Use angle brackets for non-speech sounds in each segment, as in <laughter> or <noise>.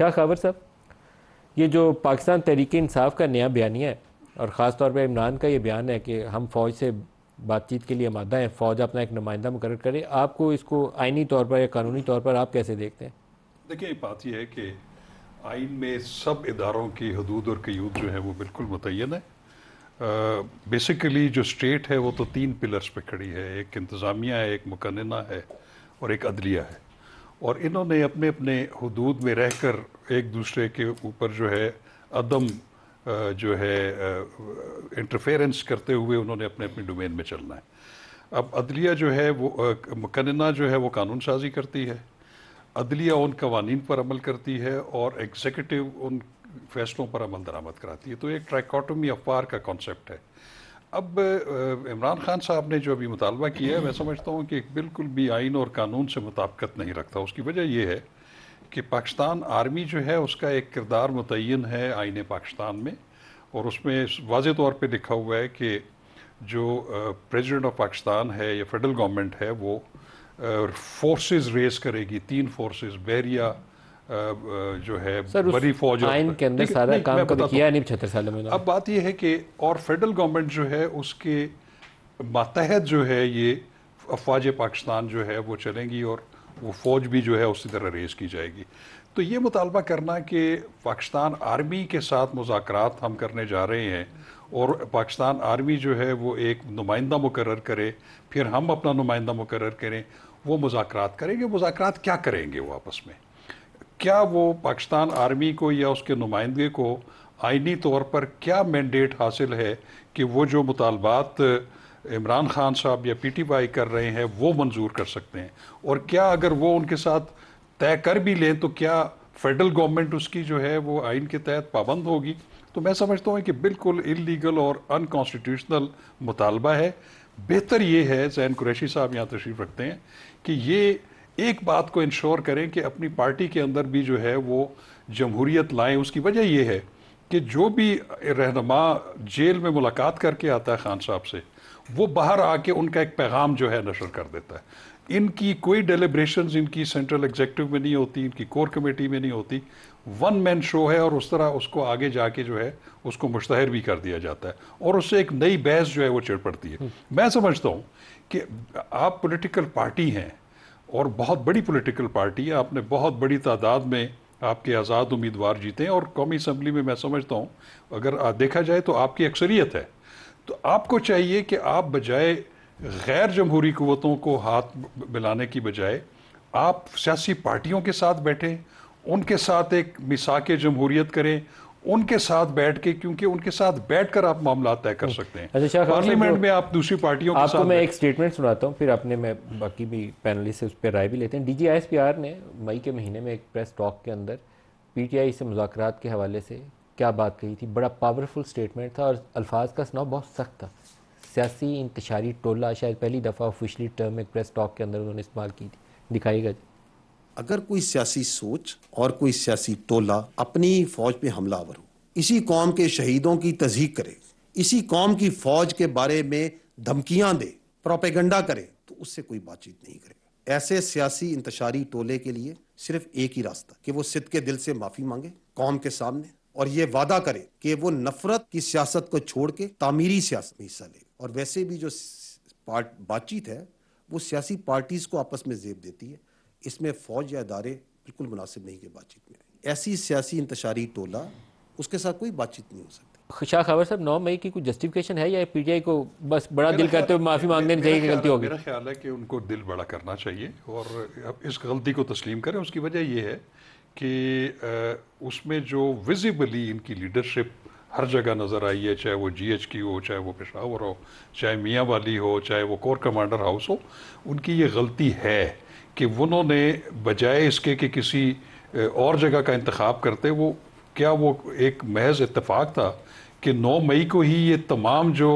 शाह खावर साहब ये जो पाकिस्तान तहरीक इंसाफ का नया बयानी है और ख़ास तौर पर इमरान का ये बयान है कि हम फ़ौज से बातचीत के लिए मादा हैं फ़ौज अपना एक नुमाइंदा मुकर करे आपको इसको आइनी तौर पर या कानूनी तौर पर आप कैसे देखते हैं देखिए बात यह है कि आइन में सब इदारों की हदूद और कयूद जो है वो बिल्कुल मुतन है बेसिकली जो स्टेट है वो तो तीन पिलर्स पे खड़ी है एक इंतज़ामिया है एक मुकन्ना है और एक अदलिया है और इन्होंने अपने अपने हदूद में रहकर एक दूसरे के ऊपर जो है अदम जो है इंटरफेरेंस करते हुए उन्होंने अपने अपने डोमेन में चलना है अब अदलिया जो है वो मकनना जो है वो कानून साजी करती है अदलिया उन कवानीन पर अमल करती है और एग्जीक्यूटिव उन फैसलों पर अमल दरामद कराती है तो एक ट्रैकोटमी अफवार का कॉन्सेप्ट है अब इमरान खान साहब ने जो अभी मुतालबा किया है मैं समझता हूँ कि बिल्कुल भी आइन और कानून से मुताबकत नहीं रखता उसकी वजह यह है कि पाकिस्तान आर्मी जो है उसका एक किरदार मुतन है आइन पाकिस्तान में और उसमें वाज तौर पर लिखा हुआ है कि जो प्रेसिडेंट ऑफ पाकिस्तान है या फेडरल गवर्नमेंट है वो फोर्स रेस करेगी तीन फोर्सेस बहरिया जो है सर, बड़ी फौज के अंदर सारा काम कभी किया नहीं पचहत्तर सालों में अब बात यह है कि और फेडरल गवर्नमेंट जो है उसके मातहत जो है ये अफवाज पाकिस्तान जो है वो चलेंगी और वो फौज भी जो है उसी तरह रेज की जाएगी तो ये मुतालबा करना कि पाकिस्तान आर्मी के साथ मुजाकर हम करने जा रहे हैं और पाकिस्तान आर्मी जो है वो एक नुमाइंदा मुकर करे फिर हम अपना नुमाइंदा मुकर करें वो मुजाकर करेंगे मुजाकर क्या करेंगे वो आपस में क्या वो पाकिस्तान आर्मी को या उसके नुमाइंदे को आइनी तौर पर क्या मैंडेट हासिल है कि वो जो मुतालबात इमरान खान साहब या पी टी वाई कर रहे हैं वो मंजूर कर सकते हैं और क्या अगर वो उनके साथ तय कर भी लें तो क्या फेडरल गवर्नमेंट उसकी जो है वो आइन के तहत पाबंद होगी तो मैं समझता हूँ कि बिल्कुल इलीगल और अनकॉन्स्टिट्यूशनल मुतालबा है बेहतर ये है जैन कुरैशी साहब यहाँ तशरीफ़ रखते हैं कि ये एक बात को इंश्योर करें कि अपनी पार्टी के अंदर भी जो है वो जमहूरियत लाएं उसकी वजह ये है कि जो भी रहनमा जेल में मुलाकात करके आता है खान साहब से वो बाहर आके उनका एक पैगाम जो है नशर कर देता है इनकी कोई डेलीब्रेशन इनकी सेंट्रल एग्जेक्टिव में नहीं होती इनकी कोर कमेटी में नहीं होती वन मैन शो है और उस तरह उसको आगे जाके जो है उसको मुश्तहर भी कर दिया जाता है और उससे एक नई बहस जो है वो चिड़ पड़ती है मैं समझता हूँ कि आप पोलिटिकल पार्टी हैं और बहुत बड़ी पॉलिटिकल पार्टी है आपने बहुत बड़ी तादाद में आपके आज़ाद उम्मीदवार जीते हैं और कौमी असम्बली में मैं समझता हूँ अगर देखा जाए तो आपकी अक्सरियत है तो आपको चाहिए कि आप बजाय गैर जमहूरी क़वतों को हाथ मिलाने की बजाय आप सियासी पार्टियों के साथ बैठें उनके साथ एक मिसाक जमहूरीत करें उनके साथ बैठ के क्योंकि उनके साथ बैठकर आप मामला तय कर हम्म। सकते हैं अच्छा पार्लियामेंट तो में आप दूसरी पार्टियों आपको साथ मैं एक स्टेटमेंट सुनाता हूँ फिर अपने मैं बाकी भी पैनलिस्ट से उस पर राय भी लेते हैं आर ने मई के महीने में एक प्रेस टॉक के अंदर आई से मुजाकर के हवाले से क्या बात कही थी बड़ा पावरफुल स्टेटमेंट था और अल्फाज का सुनाव बहुत सख्त था सियासी इंतशारी टोला शायद पहली दफ़ा ऑफिशली टर्म एक प्रेस टॉक के अंदर उन्होंने इस्तेमाल की थी दिखाई गई अगर कोई सियासी सोच और कोई सियासी टोला अपनी फौज पे हमलावर हो इसी कौम के शहीदों की तजीक करे इसी कौम की फौज के बारे में धमकियां दे प्रोपेगंडा करे तो उससे कोई बातचीत नहीं करेगा ऐसे सियासी इंतशारी टोले के लिए सिर्फ एक ही रास्ता कि वो सिद के दिल से माफी मांगे कौम के सामने और ये वादा करे कि वो नफरत की सियासत को छोड़ के तामीरी सियासत में हिस्सा ले और वैसे भी जो पार्ट बातचीत है वो सियासी पार्टीज को आपस में जेब देती है इसमें फ़ौज या अदारे बिल्कुल मुनासिब नहीं है बातचीत में ऐसी सियासी इंतशारी टोला उसके साथ कोई बातचीत नहीं हो सकती खुशा खबर सर नौ मई की कोई जस्टिफिकेशन है या पीटीआई को बस बड़ा दिल करते हुए माफ़ी मांगने चाहिए गलती होगी मेरा ख्याल है कि उनको दिल बड़ा करना चाहिए और अब इस गलती को तस्लीम करें उसकी वजह यह है कि उसमें जो विजिबली इनकी लीडरशिप हर जगह नज़र आई है चाहे वो जी एच की हो चाहे वो पेशावर हो चाहे मियाँ वाली हो चाहे वो कोर कमांडर हाउस हो उनकी ये गलती है कि उन्होंने बजाय इसके कि किसी और जगह का इंतखब करते वो क्या वो एक महज इतफाक़ था कि 9 मई को ही ये तमाम जो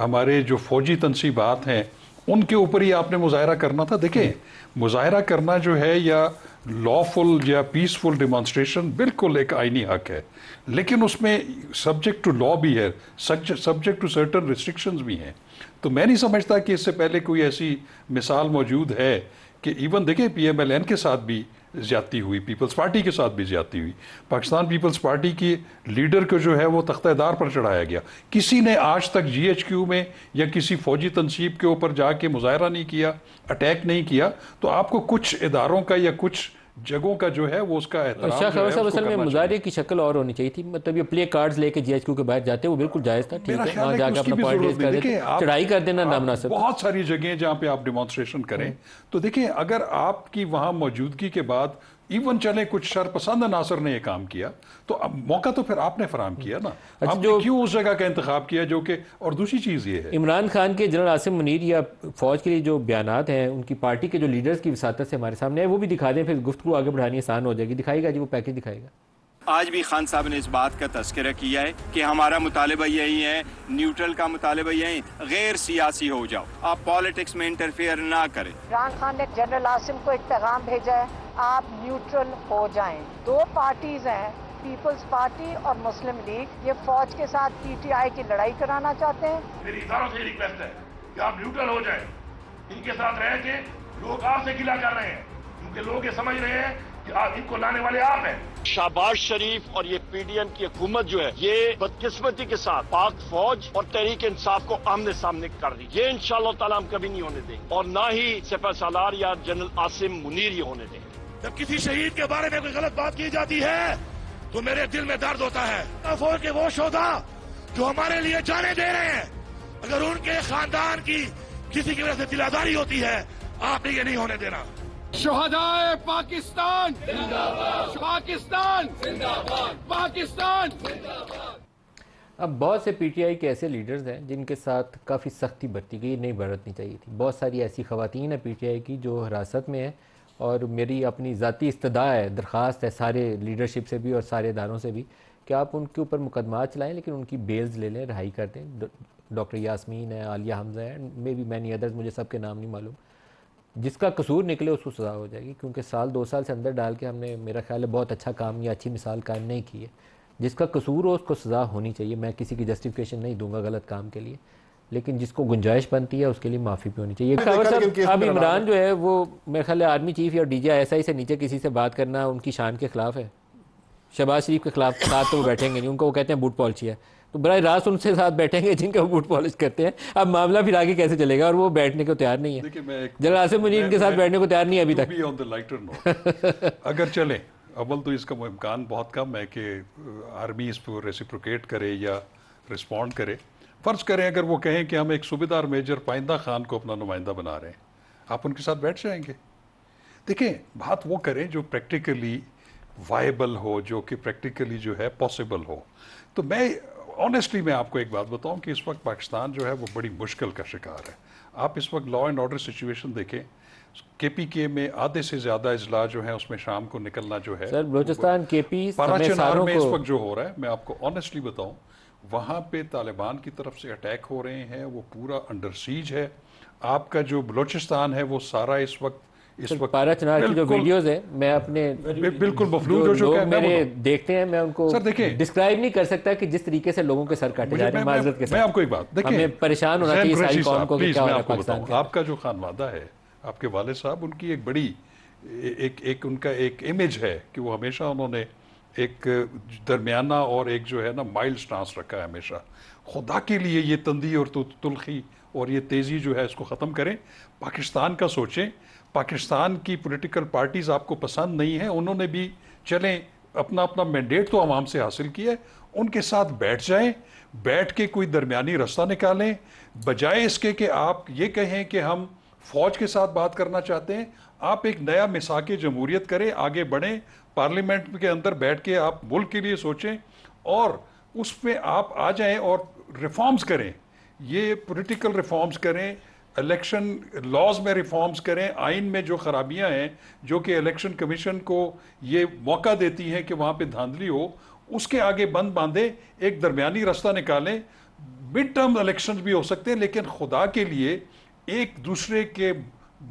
हमारे जो फौजी तनसीबात हैं उनके ऊपर ही आपने मुजाहरा करना था देखें मुजाहरा करना जो है या लॉफुल या पीसफुल डिमॉन्स्ट्रेशन बिल्कुल एक आइनी हक है लेकिन उसमें सब्जेक्ट टू लॉ भी है सब्जेक्ट टू सर्टन रिस्ट्रिक्शंस भी हैं तो मैं नहीं समझता कि इससे पहले कोई ऐसी मिसाल मौजूद है कि इवन देखिए पीएमएलएन के साथ भी ज्यादती हुई पीपल्स पार्टी के साथ भी ज्यादती हुई पाकिस्तान पीपल्स पार्टी की लीडर को जो है वो तख्तेदार पर चढ़ाया गया किसी ने आज तक क्यू में या किसी फौजी तनसीब के ऊपर जाके मुजाहरा नहीं किया अटैक नहीं किया तो आपको कुछ इदारों का या कुछ जगहों का जो है वो उसका तो मुजाहरे की शक्ल और होनी चाहिए थी मतलब ये प्ले कार्ड्स लेके जीएचक्यू के बाहर जाते वो बिल्कुल जायज था ठीक है जाकर अपना पॉइंट कर चढ़ाई कर देना नामनासिब बहुत सारी जगह जहाँ पे आप डिमॉन्स्ट्रेशन करें तो देखिए अगर आपकी वहाँ मौजूदगी के बाद इवन चले कुछ शरपसंद नासर ने यह काम किया तो अब मौका तो फिर आपने फराम किया ना अच्छा जो क्यों उस जगह का इंतखब किया जो कि और दूसरी चीज़ ये है इमरान खान के जनरल आसिम मुनीर या फौज के लिए जो बयान हैं उनकी पार्टी के जो लीडर्स की विसात से हमारे सामने है वो भी दिखा दें फिर गुफ्त को आगे बढ़ानी आसान हो जाएगी दिखाएगा जी वो पैकेज दिखाएगा आज भी खान साहब ने इस बात का तस्करा किया है कि हमारा मुतालबा यही है न्यूट्रल का मुतालबा यही गैर सियासी हो जाओ आप पॉलिटिक्स में इंटरफेयर ना करें इमरान खान ने जनरल आसिम को एक पैगाम भेजा है आप न्यूट्रल हो जाएं। दो पार्टीज हैं पीपल्स पार्टी और मुस्लिम लीग ये फौज के साथ पीटीआई की लड़ाई कराना चाहते हैं मेरी सारों से रिक्वेस्ट है कि आप न्यूट्रल हो जाएं। इनके साथ रह के लोग आपसे गिला कर रहे हैं क्योंकि लोग ये समझ रहे हैं कि आप इनको लाने वाले आप हैं शाबाज शरीफ और ये पीडीएम की हुकूमत जो है ये बदकिस्मती के साथ पाक फौज और तहरीक इंसाफ को आमने सामने कर रही ये इन ताला हम कभी नहीं होने देंगे और ना ही सिपा सालार या जनरल आसिम मुनीर ये होने देंगे जब किसी शहीद के बारे में कोई गलत बात की जाती है तो मेरे दिल में दर्द होता है फौज के वो शोधा जो हमारे लिए जाने दे रहे हैं अगर उनके खानदान की किसी की वजह से दिलादारी होती है आप ये नहीं होने देना शहदाय पाकिस्तान पाकिस्तान पाकिस्तान अब बहुत से पीटीआई के ऐसे लीडर्स हैं जिनके साथ काफ़ी सख्ती बरती गई नहीं बरतनी चाहिए थी बहुत सारी ऐसी खवतिन है पीटीआई की जो हिरासत में है और मेरी अपनी ज़ाती इस्तदा है दरख्वास्त है सारे लीडरशिप से भी और सारे इदारों से भी कि आप उनके ऊपर मुकदमा चलाएँ लेकिन उनकी बेल्स ले लें रहाई कर दें डॉक्टर यासमीन है आलिया हमजा है मे बी मैनी अदर्स मुझे सबके नाम नहीं मालूम जिसका कसूर निकले उसको सज़ा हो जाएगी क्योंकि साल दो साल से अंदर डाल के हमने मेरा ख्याल है बहुत अच्छा काम या अच्छी मिसाल कायम नहीं की है जिसका कसूर हो उसको सज़ा होनी चाहिए मैं किसी की जस्टिफिकेशन नहीं दूंगा गलत काम के लिए लेकिन जिसको गुंजाइश बनती है उसके लिए माफ़ी भी होनी चाहिए अब इमरान जो है वो मेरे ख्याल आर्मी चीफ या डी जी एस आई से नीचे किसी से बात करना उनकी शान के खिलाफ है शहबाज शरीफ के खिलाफ <laughs> साथ तो वो बैठेंगे नहीं उनको वो कहते हैं बूट पॉलिसी है तो बर रास्त उनसे साथ बैठेंगे जिनके वो बूट पॉलिश करते हैं अब मामला फिर आगे कैसे चलेगा और वो बैठने को तैयार नहीं है जरा आसिम मुझे इनके साथ बैठने को तैयार नहीं है अभी तक <laughs> अगर चले अव्वल तो इसका इम्कान बहुत कम है कि आर्मी इस पर रेसिप्रोकेट करे या रिस्पॉन्ड करे फ़र्ज़ करें अगर वो कहें कि हम एक सूबेदार मेजर पाइंदा खान को अपना नुमाइंदा बना रहे हैं आप उनके साथ बैठ जाएंगे देखें बात वो करें जो प्रैक्टिकली वाइबल हो जो कि प्रैक्टिकली जो है पॉसिबल हो तो मैं ऑनेस्टली मैं आपको एक बात बताऊं कि इस वक्त पाकिस्तान जो है वो बड़ी मुश्किल का शिकार है आप इस वक्त लॉ एंड ऑर्डर सिचुएशन देखें के पी के में आधे से ज्यादा अजला जो है उसमें शाम को निकलना जो है सर बलोचिस्तान के पी में इस वक्त जो हो रहा है मैं आपको ऑनेस्टली बताऊं वहाँ पे तालिबान की तरफ से अटैक हो रहे हैं वो पूरा अंडर सीज है आपका जो बलूचिस्तान है वो सारा इस वक्त इस वक्त पारा की जो वीडियोस है मैं अपने बिल्कुल मफलूज हो है मेरे देखते हैं मैं उनको सर देखिए डिस्क्राइब नहीं कर सकता कि जिस तरीके से लोगों के सर काटे जा रहे हैं के साथ मैं आपको एक बात देखिए हमें परेशान होना चाहिए कौम को क्या आपका जो खानवादा है आपके वाले साहब उनकी एक बड़ी एक एक उनका एक इमेज है कि वो हमेशा उन्होंने एक दरमियाना और एक जो है ना माइल्ड स्टांस रखा है हमेशा खुदा के लिए ये तंदी और तुलखी और ये तेज़ी जो है इसको ख़त्म करें पाकिस्तान का सोचें पाकिस्तान की पॉलिटिकल पार्टीज़ आपको पसंद नहीं है उन्होंने भी चलें अपना अपना मैंडेट तो आवाम से हासिल किया उनके साथ बैठ जाएं बैठ के कोई दरमियानी रास्ता निकालें बजाय इसके कि आप ये कहें कि हम फ़ौज के साथ बात करना चाहते हैं आप एक नया मिसाके जमहूरियत करें आगे बढ़ें पार्लियामेंट के अंदर बैठ के आप मुल्क के लिए सोचें और उसमें आप आ जाएं और रिफॉर्म्स करें ये पॉलिटिकल रिफॉर्म्स करें इलेक्शन लॉज में रिफॉर्म्स करें आइन में जो खराबियां हैं जो कि इलेक्शन कमीशन को ये मौका देती हैं कि वहाँ पे धांधली हो उसके आगे बंद बांधें एक दरमियानी रास्ता निकालें मिड टर्म इलेक्शन भी हो सकते हैं लेकिन खुदा के लिए एक दूसरे के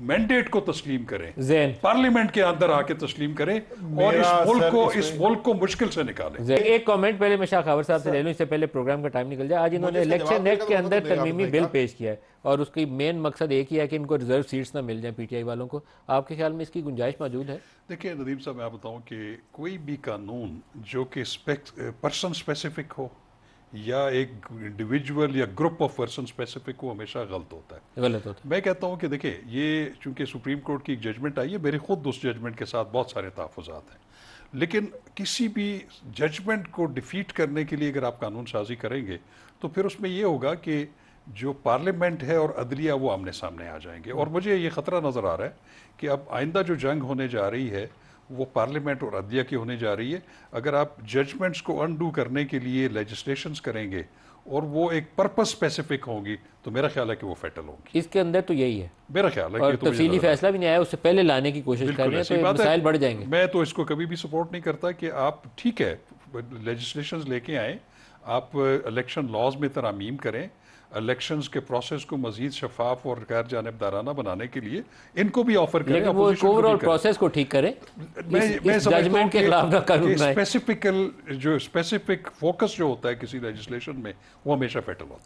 मैंडेट को तस्लीम करें पार्लियामेंट के अंदर आके तस्लीम करें और इस मुल्क को इस मुल्क को मुश्किल से निकालें एक कमेंट पहले मैं शाह खबर साहब से ले लूँ इससे पहले प्रोग्राम का टाइम निकल जाए आज इन्होंने इलेक्शन एक्ट के तो अंदर तरमीमी बिल पेश किया है और उसकी मेन मकसद एक ही है कि इनको रिजर्व सीट्स ना मिल जाए पीटीआई वालों को आपके ख्याल में इसकी गुंजाइश मौजूद है देखिए नदीम साहब मैं बताऊँ कि कोई भी कानून जो कि पर्सन स्पेसिफिक हो या एक इंडिविजुअल या ग्रुप ऑफ पर्सन स्पेसिफिक वो हमेशा गलत होता है गलत होता है मैं कहता हूँ कि देखिए ये चूंकि सुप्रीम कोर्ट की एक जजमेंट आई है मेरे खुद उस जजमेंट के साथ बहुत सारे तहफात हैं लेकिन किसी भी जजमेंट को डिफीट करने के लिए अगर आप कानून साजी करेंगे तो फिर उसमें यह होगा कि जो पार्लियामेंट है और अदलिया वो आमने सामने आ जाएंगे और मुझे ये ख़तरा नज़र आ रहा है कि अब आइंदा जो जंग होने जा रही है वो पार्लियामेंट और अदलिया की होने जा रही है अगर आप जजमेंट्स को अनडू करने के लिए लेजिस्लेशन करेंगे और वो एक पर्पस स्पेसिफिक होंगी तो मेरा ख्याल है कि वो फेटल होंगी इसके अंदर तो यही है मेरा ख्याल है और तो तफसीली फैसला भी नहीं आया उससे पहले लाने की कोशिश कर रहे हैं तो मसाइल बढ़ जाएंगे मैं तो इसको कभी भी सपोर्ट नहीं करता कि आप ठीक है लेजिस्लेशन लेके आए आप इलेक्शन लॉज में तरामीम करें इलेक्शंस के प्रोसेस को मजीद शफाफ और गैर जानबदाराना बनाने के लिए इनको भी ऑफर करें वो ओवरऑल प्रोसेस को ठीक करें मैं इस, मैं जजमेंट के खिलाफ ना करूं स्पेसिफिकल जो स्पेसिफिक फोकस जो होता है किसी लेजिस्लेशन में वो हमेशा फेटल होता है